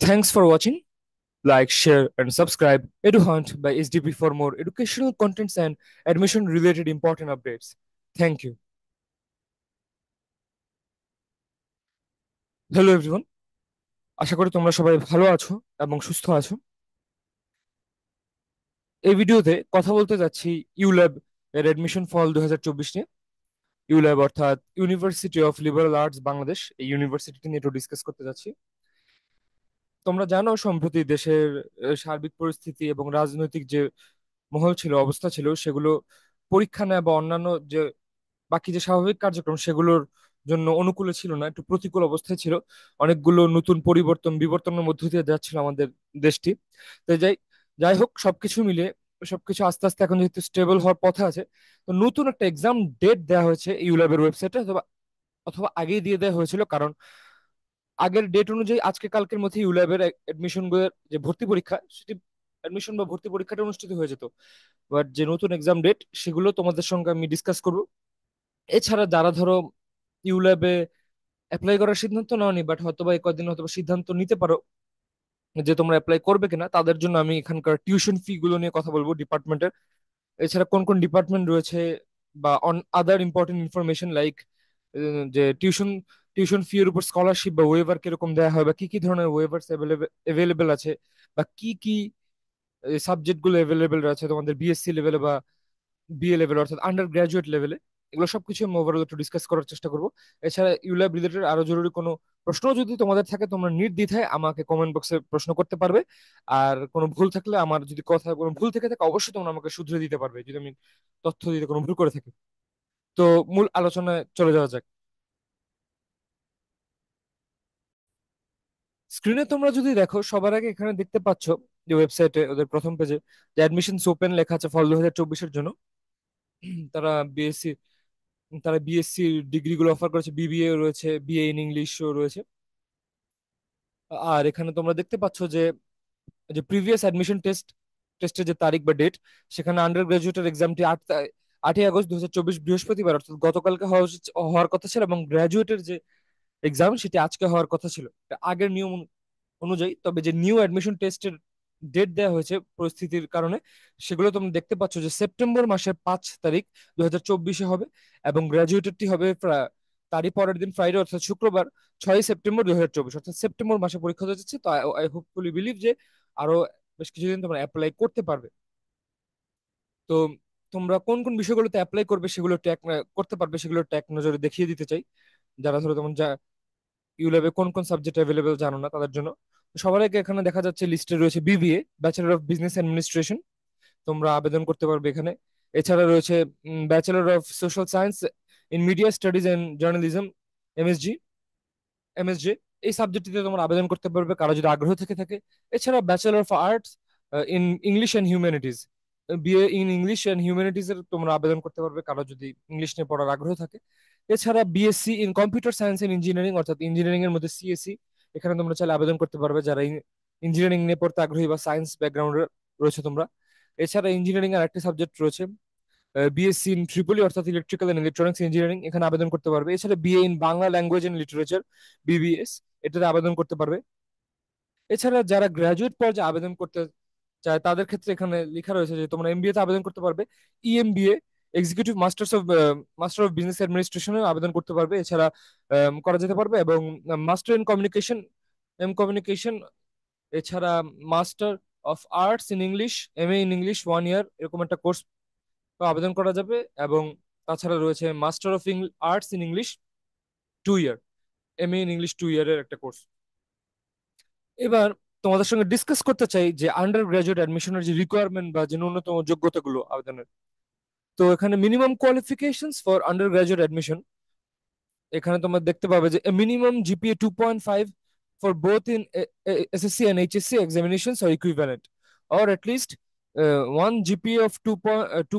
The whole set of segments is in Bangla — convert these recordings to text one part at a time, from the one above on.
Thanks for watching. Like, share, and subscribe EduHunt by SDP for more educational contents and admission related important updates. Thank you. Hello everyone আশা করি তোমরা সবাই ভালো আছো এবং সুস্থ আছো এই ভিডিওতে কথা বলতে যাচ্ছি ইউল্যাব এর অ্যাডমিশন ফল দু নিয়ে ইউল্যাব অর্থাৎ university of liberal arts Bangladesh এই ইউনিভার্সিটিটি নিয়ে একটু ডিসকাস করতে যাচ্ছি তোমরা জানো সম্প্রতি দেশের সার্বিক পরিস্থিতি এবং রাজনৈতিক যে মহল ছিল অবস্থা ছিল সেগুলো পরীক্ষা নেয় বা অন্যান্য যে বাকি যে স্বাভাবিক কার্যক্রম সেগুলোর জন্য অনুকূলে ছিল না একটু প্রতিকূল অবস্থায় ছিল অনেকগুলো নতুন পরিবর্তন বিবর্তনের মধ্য দিয়ে যাচ্ছিল আমাদের দেশটি তো যাই যাই হোক সবকিছু মিলে সবকিছু আস্তে আস্তে এখন যেহেতু স্টেবল হওয়ার পথে আছে তো নতুন একটা এক্সাম ডেট দেওয়া হয়েছে ইউল্যাবের ওয়েবসাইটে অথবা অথবা আগেই দিয়ে দেওয়া হয়েছিল কারণ আগের ডেট অনুযায়ী আজকে কালকের মধ্যে ইউল্যাবের অ্যাডমিশন যে ভর্তি পরীক্ষা সেটি অ্যাডমিশন বা ভর্তি পরীক্ষাটা অনুষ্ঠিত হয়ে যেত বাট যে নতুন এক্সাম ডেট সেগুলো তোমাদের সঙ্গে আমি ডিসকাস করব এছাড়া যারা ধরো ইউল্যাবে অ্যাপ্লাই করার সিদ্ধান্ত নাওনি বাট হয়তো বা কয়েকদিন হয়তো সিদ্ধান্ত নিতে পারো যে তোমরা অ্যাপ্লাই করবে কিনা তাদের জন্য আমি এখানকার টিউশন ফি গুলো নিয়ে কথা বলবো ডিপার্টমেন্টের এছাড়া কোন কোন ডিপার্টমেন্ট রয়েছে বা on other important information like যে টিউশন টিউশন ফি এর উপর স্কলারশিপ বা ওয়েভার কিরকম দেওয়া হয় বা কি কি ধরনের ওয়েভার্স অ্যাভেলেবেল আছে বা কি কি সাবজেক্টগুলো অ্যাভেলেবেল আছে তোমাদের বিএসসি লেভেলে বা বিএ লেভেল অর্থাৎ আন্ডার গ্রাজুয়েট লেভেলে এগুলো সবকিছু আমি ওভারঅল একটু ডিসকাস করার চেষ্টা করবো এছাড়া ইউল্যাব রিলেটেড আরো জরুরি কোনো প্রশ্ন যদি তোমাদের থাকে তোমরা নির্দ্বিধায় আমাকে কমেন্ট বক্সে প্রশ্ন করতে পারবে আর কোনো ভুল থাকলে আমার যদি কথা কোনো ভুল থেকে থাকে অবশ্যই তোমরা আমাকে শুধরে দিতে পারবে যদি আমি তথ্য দিতে কোনো ভুল করে থাকি তো মূল আলোচনায় চলে যাওয়া যাক স্ক্রিনে তোমরা যদি দেখো সবার আগে এখানে দেখতে পাচ্ছ যে ওয়েবসাইটে ওদের প্রথম পেজে যে অ্যাডমিশন ওপেন লেখা আছে ফল দু হাজার চব্বিশের জন্য তারা বিএসসি তারা বিএসসি ডিগ্রি গুলো অফার করেছে বিবিএ রয়েছে বিএ ইন ইংলিশ রয়েছে আর এখানে তোমরা দেখতে পাচ্ছ যে যে প্রিভিয়াস অ্যাডমিশন টেস্ট টেস্টের যে তারিখ বা ডেট সেখানে আন্ডার গ্রাজুয়েটের এক্সামটি আট আটই আগস্ট দু হাজার চব্বিশ বৃহস্পতিবার অর্থাৎ গতকালকে হওয়ার কথা ছিল এবং গ্রাজুয়েটের যে এক্সাম সেটি আজকে হওয়ার কথা ছিল আগের নিয়ম অনুযায়ী তবে যে নিউ অ্যাডমিশন টেস্টের ডেট দেওয়া হয়েছে পরিস্থিতির কারণে সেগুলো তোমরা দেখতে পাচ্ছ যে সেপ্টেম্বর মাসের পাঁচ তারিখ দু হাজার চব্বিশে হবে এবং গ্রাজুয়েটেডটি হবে তারই পরের দিন ফ্রাইডে অর্থাৎ শুক্রবার ছয় সেপ্টেম্বর দু হাজার চব্বিশ অর্থাৎ সেপ্টেম্বর মাসে পরীক্ষা হতে যাচ্ছে তো আই হোপফুলি বিলিভ যে আরো বেশ কিছুদিন তোমরা অ্যাপ্লাই করতে পারবে তো তোমরা কোন কোন বিষয়গুলোতে অ্যাপ্লাই করবে সেগুলো ট্যাগ করতে পারবে সেগুলো ট্যাগ নজরে দেখিয়ে দিতে চাই যারা ধরো তোমার যা ইউল্যাবে কোন কোন সাবজেক্ট অ্যাভেলেবেল জানো না তাদের জন্য সবার আগে এখানে দেখা যাচ্ছে লিস্টে রয়েছে BBA bachelor of business administration তোমরা আবেদন করতে পারবে এখানে এছাড়া রয়েছে bachelor of social science in media studies and journalism MSJ MSJ এই সাবজেক্টটিতে তোমরা আবেদন করতে পারবে কারো যদি আগ্রহ থেকে থাকে এছাড়া bachelor of arts in English and humanities BA in English and humanities এর তোমরা আবেদন করতে পারবে কারো যদি ইংলিশ নিয়ে পড়ার আগ্রহ থাকে এছাড়া BSc in computer science and engineering অর্থাৎ ইঞ্জিনিয়ারিং এর মধ্যে সিএসসি এখানে তোমরা চাইলে আবেদন করতে পারবে যারা ইঞ্জিনিয়ারিং নিয়ে পড়তে আগ্রহী বা সায়েন্স ব্যাকগ্রাউন্ডে রয়েছে তোমরা এছাড়া ইঞ্জিনিয়ারিং এর একটি সাবজেক্ট রয়েছে বিএসসি ইন ট্রিপলি অর্থাৎ ইলেকট্রিক্যাল এন্ড ইলেকট্রনিক্স ইঞ্জিনিয়ারিং এখানে আবেদন করতে পারবে এছাড়া BA in Bangla language and literature BBS এটাতে আবেদন করতে পারবে এছাড়া যারা গ্রাজুয়েট পর্যায়ে আবেদন করতে চায় তাদের ক্ষেত্রে এখানে লেখা রয়েছে যে তোমরা এমবিএ তে আবেদন করতে পারবে EMBA executive masters of master of business অ্যাডমিনিস্ট্রেশনে আবেদন করতে পারবে এছাড়া করা যেতে পারবে এবং master in communication M communication এছাড়া master of arts in English M A in English one year এরকম একটা কোর্স আবেদন করা যাবে এবং তাছাড়া রয়েছে master of arts in English two year M A in English two ইয়ারের একটা কোর্স এবার তোমাদের সঙ্গে ডিসকাস করতে চাই যে আন্ডার গ্রাজুয়েট অ্যাডমিশনের যে রিকোয়ারমেন্ট বা যে ন্যূনতম যোগ্যতাগুলো আবেদনের তো এখানে minimum qualification for undergraduate admission এখানে তোমরা দেখতে পাবে যে minimum GPA two point five for both in S S H S HSC examination or equivalent or least one GPA of two point two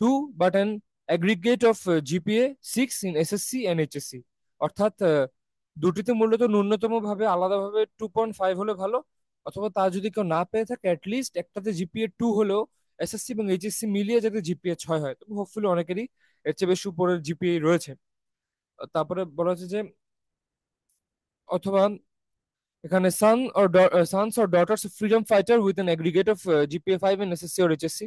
two but an aggregate of GPA six in S S H S HSC অর্থাৎ uh, দুটিতে মূলত ন্যূনতমভাবে আলাদাভাবে টু পয়েন্ট ফাইভ হলে ভালো অথবা তা যদি কেউ না পেয়ে থাকে অ্যাটলিস্ট একটাতে জিপিএ টু হলেও এসএসসি এবং এইচএসসি মিলিয়ে যাতে জিপিএ ছয় হয় তবে হোপফুলি অনেকেরই এর চেয়ে বেশি উপরের জিপিএ রয়েছে তারপরে বলা হচ্ছে যে অথবা এখানে son or sons or daughters of freedom fighter with an aggregate of GPA five in SSC or HSC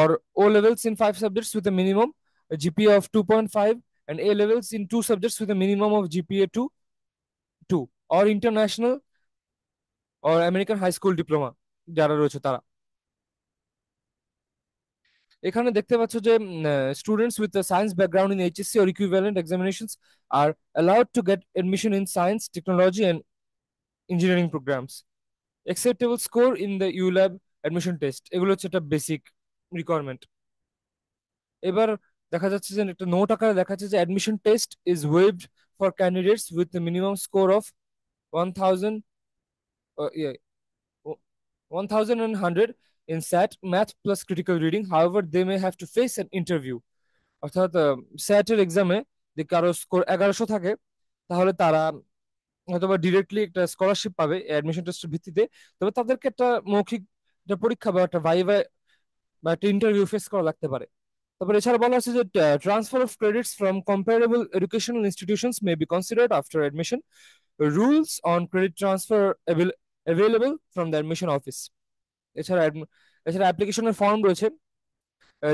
or O levels in five subjects with a minimum GPA of two point five and A levels in two subjects with a minimum of GPA 2, 2 or international or American high school diploma যারা রয়েছে তারা এখানে দেখতে পাচ্ছ যে students with science background in HSC or equivalent examinations are allowed to get admission in science technology and engineering programmes acceptable score in the ULAB admission test এগুলো হচ্ছে একটা বেসিক রিকোয়ারমেন্ট এবার দেখা যাচ্ছে যে একটা নোট আকারে দেখা যাচ্ছে যে admission test is waived for candidates with minimum score of one thousand one thousand and hundred in SAT math plus critical reading. However, they may have to face an interview অর্থাৎ স্যাটের um, এক্সামে যদি কারো স্কোর এগারোশো থাকে তাহলে তারা হয়তোবা ডিরেক্টলি একটা স্কলারশিপ পাবে অ্যাডমিশন টেস্টের ভিত্তিতে তবে তাদেরকে একটা মৌখিক একটা পরীক্ষা বা একটা ভাই বা একটা ইন্টারভিউ ফেস করা লাগতে পারে তারপরে এছাড়া বলা আছে যে transfer of credits from comparable educational institutions may be considered after admission rules on credit transfer available from the admission office এছাড়া এছাড়া অ্যাপ্লিকেশনের ফর্ম রয়েছে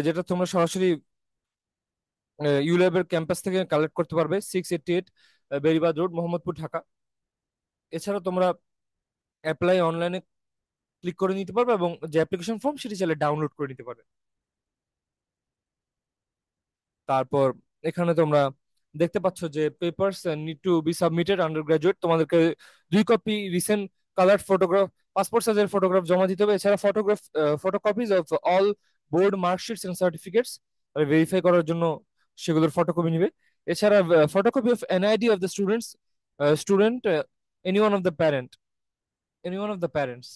যেটা তোমরা সরাসরি ইউল্যাবের ক্যাম্পাস থেকে কালেক্ট করতে পারবে six eighty eight Beribadh road Mohammadpur Dhaka এছাড়া তোমরা অ্যাপ্লাই অনলাইনে ক্লিক করে নিতে পারবে এবং যে অ্যাপ্লিকেশন ফর্ম সেটি চাইলে ডাউনলোড করে নিতে পারবে তারপর এখানে তোমরা দেখতে পাচ্ছ যে papers need to be submitted undergraduate তোমাদেরকে দুই copy recent colour photograph passport সাইজের ফটোগ্রাফ জমা দিতে হবে এছাড়া photograph photocopies of all board marksheets and certificates verify করার জন্য সেগুলোর ফটোকপি নিবে এছাড়া photocopy of NID of the students student any one of the parent any one of the parents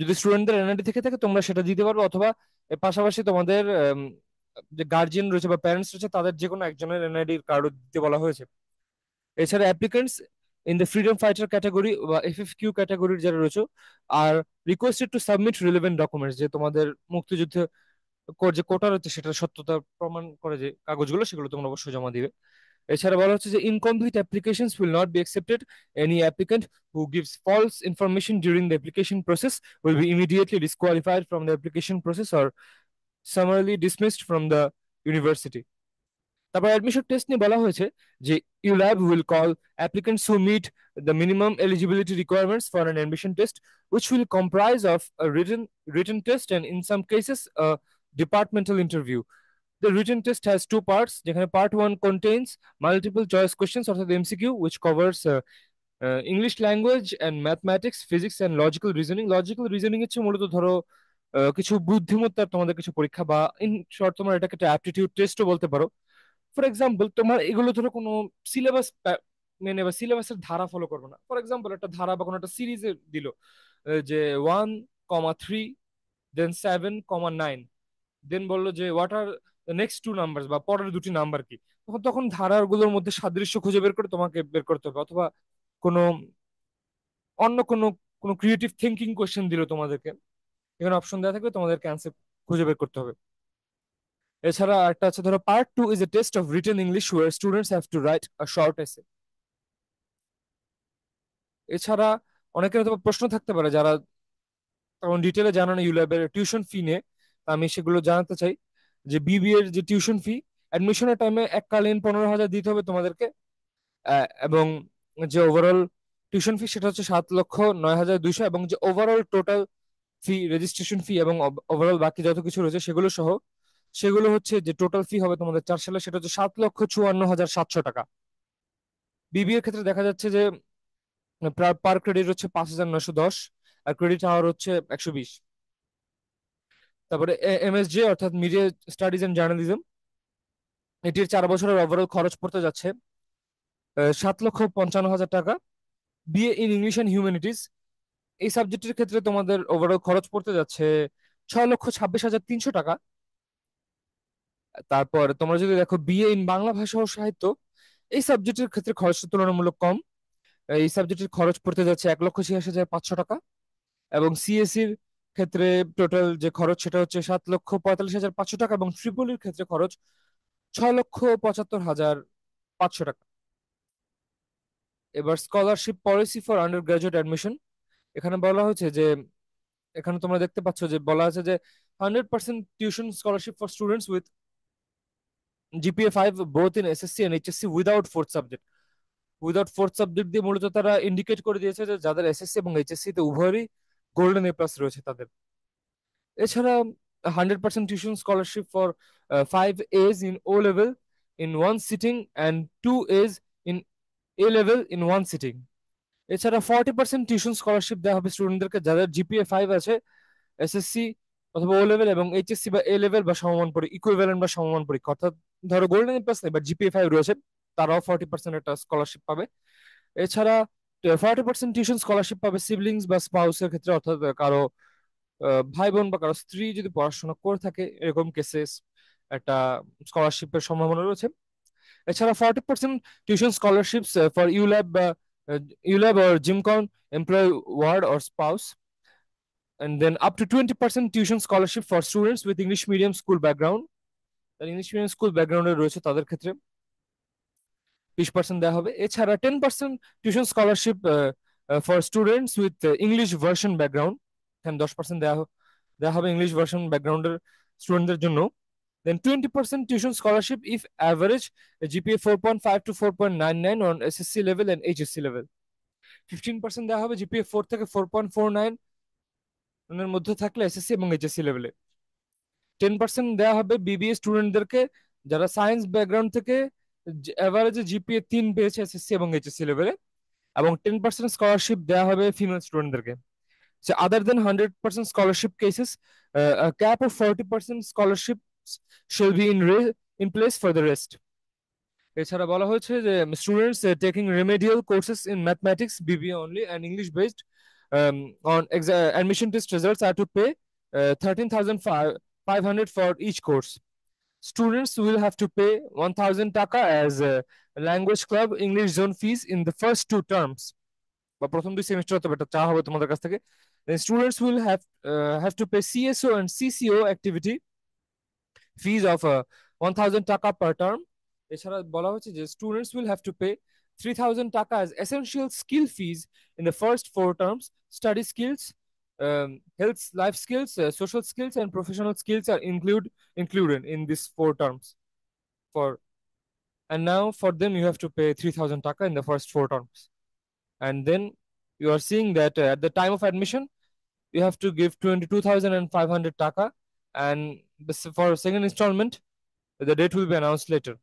যদি স্টুডেন্টদের এনআইডি থেকে থাকে তোমরা সেটা দিতে পারবে অথবা পাশাপাশি তোমাদের যে গার্জিয়ান রয়েছে বা প্যারেন্টস রয়েছে তাদের যে কোনো একজনের এনআইডি কার্ডও দিতে বলা হয়েছে এছাড়া applicants in the freedom fighter category বা এফ এফ কিউ ক্যাটাগরির যারা রয়েছে আর requested to submit relevant documents যে তোমাদের মুক্তিযুদ্ধ যে কোটা রয়েছে সেটার সত্যতা প্রমাণ করে যে কাগজগুলো সেগুলো তোমরা অবশ্যই জমা দিবে এছাড়া বলা হচ্ছে যে incomplete applications will not be accepted any applicant who gives false information during the application process will be immediately disqualified from the application process or summarily dismissed from the university তারপর অ্যাডমিশন টেস্ট নিয়ে বলা হয়েছে যে ULAB will call applicants who meet the minimum eligibility requirements for an admission test which will comprise of written written test and in some cases departmental interview The written test has two parts. যেখানে part one contains multiple choice questions, অর্থাৎ MCQ, which covers uh, uh, English language and mathematics, physics and logical reasoning. Logical reasoning হচ্ছে মূলত ধরো uh, কিছু বুদ্ধিমত্তার তোমাদের কিছু পরীক্ষা বা ইন শর্ট তোমার এটাকে একটা অ্যাপটিটিউড টেস্টও বলতে পারো ফর এক্সাম্পল তোমার এগুলো ধরো কোনো সিলেবাস মেনে বা সিলেবাসের ধারা ফলো করবে না ফর এক্সাম্পল একটা ধারা বা কোনো একটা সিরিজে দিল uh, যে one comma three then seven comma nine then বললো যে what are next two number বা পরের দুটি নাম্বার কি তখন তখন গুলোর মধ্যে সাদৃশ্য খুঁজে বের করে তোমাকে বের করতে হবে অথবা কোনো অন্য কোনো কোনো ক্রিয়েটিভ থিঙ্কিং কোয়েশ্চেন দিল তোমাদেরকে এখানে অপশন দেওয়া থাকবে তোমাদের অ্যান্সার খুঁজে বের করতে হবে এছাড়া একটা আছে ধরো part two is a test of written English where students have to write a short essay এছাড়া অনেকের হয়তো প্রশ্ন থাকতে পারে যারা তখন ডিটেলে জানা না ইউল্যাবের টিউশন ফি নিয়ে আমি সেগুলো জানাতে চাই যে বিবি এর যে টিউশন ফি অ্যাডমিশনের টাইমে এককালীন পনেরো হাজার দিতে হবে তোমাদেরকে এবং যে ওভারঅল টিউশন ফি সেটা হচ্ছে সাত লক্ষ নয় হাজার দুইশো এবং যে overall total fee registration fee এবং ওভারঅল বাকি যত কিছু রয়েছে সেগুলো সহ সেগুলো হচ্ছে যে টোটাল ফি হবে তোমাদের চার সালে সেটা হচ্ছে সাত লক্ষ চুয়ান্ন হাজার সাতশো টাকা বিবি এর ক্ষেত্রে দেখা যাচ্ছে যে পার ক্রেডিট হচ্ছে পাঁচ হাজার নয়শো দশ আর ক্রেডিট আওয়ার হচ্ছে একশো বিশ তারপরে এমএসজে অর্থাৎ মিডিয়া স্টাডিজ এন্ড জার্নালিজম এটির চার বছরের ওভারঅল খরচ পড়তে যাচ্ছে সাত লক্ষ পঞ্চান্ন হাজার টাকা BA in English and humanities এই সাবজেক্টের ক্ষেত্রে তোমাদের ওভারঅল খরচ পড়তে যাচ্ছে ছয় লক্ষ ছাব্বিশ হাজার তিনশো টাকা তারপর তোমরা যদি দেখো বিএ ইন বাংলা ভাষা ও সাহিত্য এই সাবজেক্টের ক্ষেত্রে খরচ তুলনামূলক কম এই সাবজেক্টের খরচ পড়তে যাচ্ছে এক লক্ষ ছিয়াশি হাজার পাঁচশো টাকা এবং সিএসসির ক্ষেত্রে টোটাল যে খরচ সেটা হচ্ছে সাত লক্ষ পঁয়তাল্লিশ হাজার পাঁচশো টাকা এবং এর ক্ষেত্রে খরচ ছয় লক্ষ পঁচাত্তর হাজার পাঁচশো টাকা এবার scholarship policy for undergraduate admission এখানে বলা হয়েছে যে এখানে তোমরা দেখতে পাচ্ছ যে বলা আছে যে hundred percent tuition scholarship for students with GPA five both in SSC and HSC without fourth subject without fourth subject দিয়ে মূলত তারা ইন্ডিকেট করে দিয়েছে যে যাদের এসএসসি এবং এইচএসসি তে উভয়েরই গোল্ডেন এ প্লাস রয়েছে তাদের এছাড়া hundred percent tuition scholarship for five A's in O level in one sitting and two A's in A level in one sitting এছাড়া ফর্টি পার্সেন্ট টিউশন স্কলারশিপ দেওয়া হবে স্টুডেন্টদেরকে যাদের জিপিএ ফাইভ আছে এসএসসি অথবা ও লেভেল এবং এইচএসসি বা এ লেভেল বা সমমান পরীক্ষা ইকুইভ্যালেন্ট বা সমমান পরীক্ষা অর্থাৎ ধরো গোল্ডেন প্লাস নেই বা জিপিএ ফাইভ রয়েছে তারাও ফর্টি পার্সেন্ট একটা স্কলারশিপ পাবে এছাড়া ফর্টি পার্সেন্ট টিউশন স্কলারশিপ পাবে সিবলিংস বা স্পাউসের ক্ষেত্রে অর্থাৎ কারো ভাই বোন বা কারো স্ত্রী যদি পড়াশোনা করে থাকে এরকম কেসে একটা স্কলারশিপের সম্ভাবনা রয়েছে এছাড়া forty percent tuition scholarships for ULAB বা ULAB or GEMCON employed or spouse and then up to twenty percent tuition scholarship for students English English medium school background English medium school ব্যাকগ্রাউন্ডে রয়েছে তাদের ক্ষেত্রে বিশ পার্সেন্ট দেওয়া হবে এছাড়া ten percent tuition scholarship for students with English version background এখানে দশ পার্সেন্ট দেওয়া দেওয়া হবে ইংলিশ ভার্সন ব্যাকগ্রাউন্ডের স্টুডেন্টদের জন্য then twenty percent tuition scholarship if average GPA four point five to four point nine nine on SSC level and HSC level fifteen percent দেওয়া হবে জিপিএ ফোর থেকে ফোর পয়েন্ট ফোর নাইন এর মধ্যে থাকলে এসএসসি এবং এইচএসসি লেভেলে টেন পার্সেন্ট দেওয়া হবে বিবিএ স্টুডেন্টদেরকে যারা সায়েন্স ব্যাকগ্রাউন্ড থেকে অ্যাভারেজে জিপিএ তিন পেয়েছে এসএসসি এবং এইচএসসি লেভেলে এবং টেন পার্সেন্ট স্কলারশিপ দেওয়া হবে ফিমেল স্টুডেন্টদেরকে other than hundred percent scholarship cases cap of forty percent scholarship shall be in ray in for the rest এছাড়া বলা হয়েছে যে students taking remedial courses in mathematics বিবি only and English based on admission test results are to pay thirteen thousand five hundred for each course students will have to pay 1000 taka as a language club english zone fees in the first two terms বা প্রথম দুই সেমিস্টার তবে এটা চা হবে তোমাদের কাছ থেকে then students will have uh, have to pay cso and cco activity fees of uh, 1000 taka per term এছাড়া বলা হচ্ছে যে students will have to pay 3000 taka as essential skill fees in the first four terms study skills um, health life skills uh, social skills and professional skills are include included in these four terms for and now for them you have to pay 3000 taka in the first four terms and then you are seeing that uh, at the time of admission you have to give 22500 taka and for second installment the date will be announced later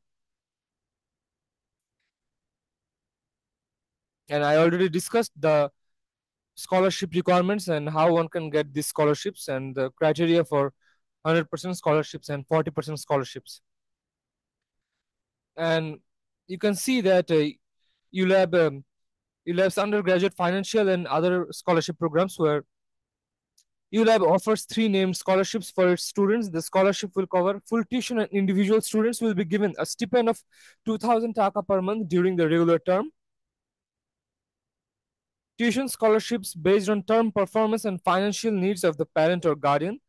and i already discussed the scholarship requirements and how one can get these scholarships and the criteria for 100% scholarships and 40% scholarships. And you can see that uh, ULAB, um, ULAB's undergraduate financial and other scholarship programs where ULAB offers three named scholarships for its students. The scholarship will cover full tuition and individual students will be given a stipend of 2,000 taka per month during the regular term. Tuition scholarships based on term performance and financial needs of the parent or guardian.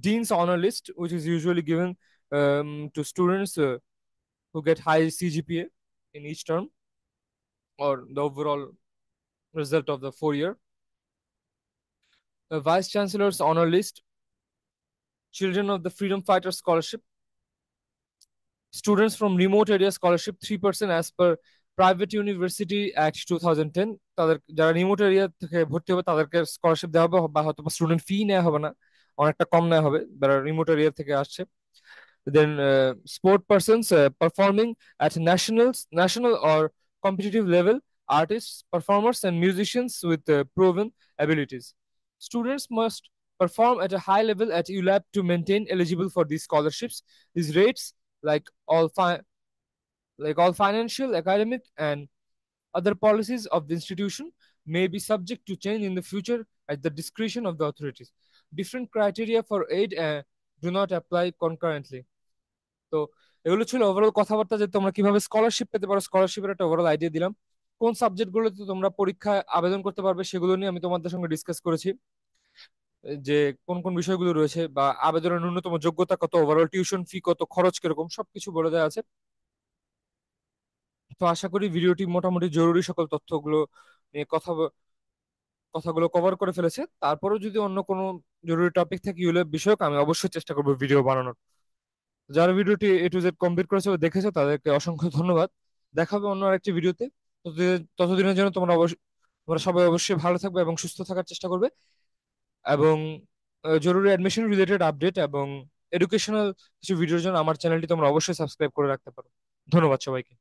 Dean's honor list, which is usually given um, to students uh, who get high CGPA in each term or the overall result of the four year. Vice Chancellor's honor list, Children of the Freedom Fighter Scholarship, students from remote area scholarship 3% as per private university act two thousand ten তাদের যারা রিমোট এরিয়া থেকে ভর্তি হবে তাদেরকে স্কলারশিপ দেওয়া হবে বা হয়তো স্টুডেন্ট ফি নেওয়া হবে না অনেকটা কম নেওয়া হবে যারা রিমোট এরিয়া থেকে আসছে then sport persons performing at nationals national or competitive level artist performers and musicians with proven abilities students must perform at a high level at ULAB to maintain eligible for these scholarships. These rates, like all fi- like all financial, academic, and other policies of the institution may be subject to change in the future at the discretion of the authorities. Different criteria for aid uh, do not apply concurrently. তো এগুলো ছিল ওভারঅল কথাবার্তা যে তোমরা কিভাবে স্কলারশিপ পেতে পারো স্কলারশিপের একটা ওভারঅল আইডিয়া দিলাম কোন সাবজেক্টগুলোতে তোমরা পরীক্ষায় আবেদন করতে পারবে সেগুলো নিয়ে আমি তোমাদের সঙ্গে ডিসকাস করেছি যে কোন কোন বিষয়গুলো রয়েছে বা আবেদনের ন্যূনতম যোগ্যতা কত ওভারঅল টিউশন ফি কত খরচ কিরকম সবকিছু বলে দেওয়া আছে তো আশা করি ভিডিওটি মোটামুটি জরুরি সকল তথ্যগুলো নিয়ে কথা কথাগুলো কভার করে ফেলেছে তারপরেও যদি অন্য কোনো জরুরি টপিক থাকে ইউলে বিষয়ক আমি অবশ্যই চেষ্টা করব ভিডিও বানানোর যারা ভিডিওটি এ টু জেড কমপ্লিট করেছে দেখেছো তাদেরকে অসংখ্য ধন্যবাদ দেখা হবে অন্য আরেকটি ভিডিওতে ততদিনের জন্য তোমরা অবশ্যই তোমরা সবাই অবশ্যই ভালো থাকবে এবং সুস্থ থাকার চেষ্টা করবে এবং জরুরি অ্যাডমিশন রিলেটেড আপডেট এবং এডুকেশনাল কিছু ভিডিওর জন্য আমার চ্যানেলটি তোমরা অবশ্যই সাবস্ক্রাইব করে রাখতে পারো ধন্যবাদ সবাইকে